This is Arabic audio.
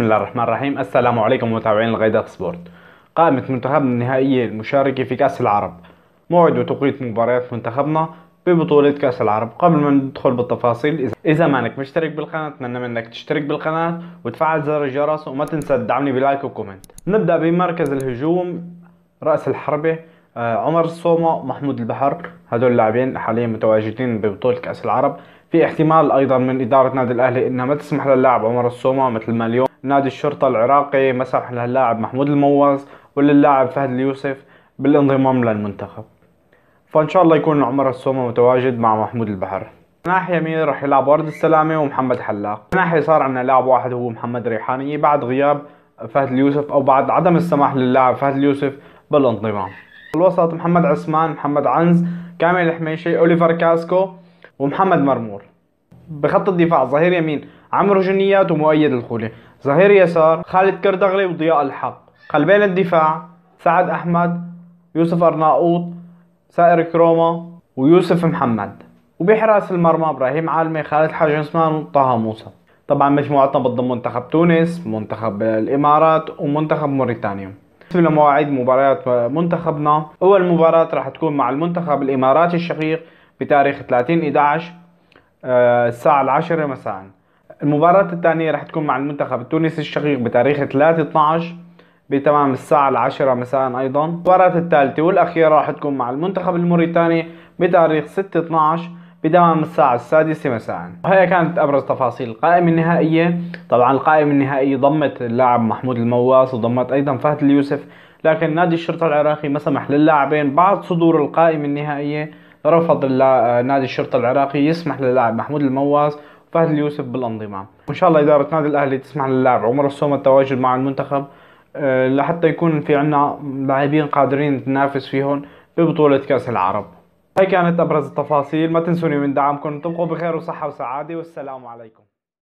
بسم الله الرحمن الرحيم السلام عليكم متابعين الغيدات سبورت قامت منتخبنا النهائية المشاركة في كأس العرب موعد وتوقيت مباريات منتخبنا ببطولة كأس العرب قبل ما ندخل بالتفاصيل إذا ما انك مشترك بالقناة أتمنى منك تشترك بالقناة وتفعل زر الجرس وما تنسى تدعمني بلايك وكومنت نبدأ بمركز الهجوم رأس الحربة آه، عمر الصومة محمود البحر هدول اللاعبين حاليا متواجدين ببطولة كأس العرب في احتمال أيضا من إدارة نادي الأهلي إنها ما تسمح للاعب عمر الصومة مثل ما اليوم نادي الشرطة العراقي مسح للاعب محمود المواز وللاعب فهد اليوسف بالانضمام للمنتخب فان شاء الله يكون عمر السومه متواجد مع محمود البحر ناحية يمين راح يلعب ورد السلامة ومحمد حلاق ناحية يسار عندنا لاعب واحد هو محمد ريحاني بعد غياب فهد اليوسف او بعد عدم السماح للاعب فهد اليوسف بالانضمام الوسط محمد عثمان محمد عنز كامل الحميشي اوليفر كاسكو ومحمد مرمور بخط الدفاع ظهير يمين عمرو جنيات ومؤيد الخولي ظهير يسار خالد كردغلي وضياء الحق قلبين الدفاع سعد أحمد يوسف أرناؤوط سائر كروما ويوسف محمد وبحراس المرمى إبراهيم عالمي خالد حاج عثمان وطه موسى طبعا مجموعتنا بتضم منتخب تونس منتخب الإمارات ومنتخب موريتانيا بالنسبة لمواعيد مباريات منتخبنا أول مباراة راح تكون مع المنتخب الإماراتي الشقيق بتاريخ 30 11 آه، الساعة العاشرة مساءً المباراة الثانية رح تكون مع المنتخب التونسي الشقيق بتاريخ 3 12 بتمام الساعة العاشرة مساء أيضا المباراة الثالثة والأخيرة راح تكون مع المنتخب الموريتاني بتاريخ 6 12 بتمام الساعة السادسة مساء وهي كانت أبرز تفاصيل القائمة النهائية طبعا القائمة النهائية ضمت اللاعب محمود المواس وضمت أيضا فهد اليوسف لكن نادي الشرطة العراقي ما سمح للاعبين بعد صدور القائمة النهائية رفض نادي الشرطة العراقي يسمح للاعب محمود المواس فهد اليوسف بالانظمه وان شاء الله اداره نادي الاهلي تسمح للاعب عمر السومه التواجد مع المنتخب آه، لحتى يكون في عنا لاعبين قادرين تنافس فيهم ببطوله كاس العرب هاي كانت ابرز التفاصيل ما تنسوني من دعمكم تبقوا بخير وصحه وسعاده والسلام عليكم